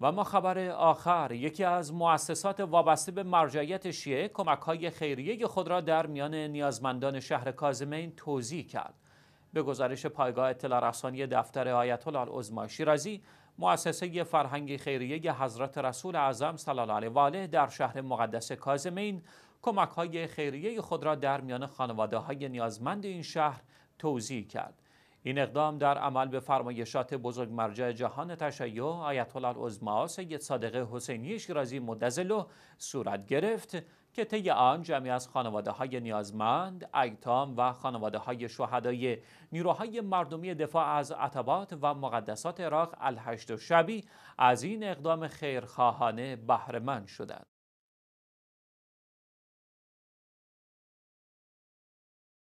و ما خبر آخر یکی از مؤسسات وابسته به مرجعیت شیعه کمک های خیریه خود را در میان نیازمندان شهر کازمین توضیح کرد به گزارش پایگاه اطلاع رسانی دفتر آیت الله العظما شیرازی مؤسسه فرهنگ خیریه حضرت رسول اعظم صلی الله علیه و آله در شهر مقدس کازمین کمک های خیریه خود را در میان خانواده های نیازمند این شهر توضیح کرد این اقدام در عمل به فرمایشات بزرگ مرجع جهان تشیع آیت الله العظما سید صادق حسینی شیرازی مدزلو صورت گرفت که طی آن جمعی از خانواده های نیازمند، ایتام و خانواده های شهدای نیروهای مردمی دفاع از عتبات و مقدسات عراق الهشت و شبی از این اقدام خیرخواهانه بهرهمند شدند.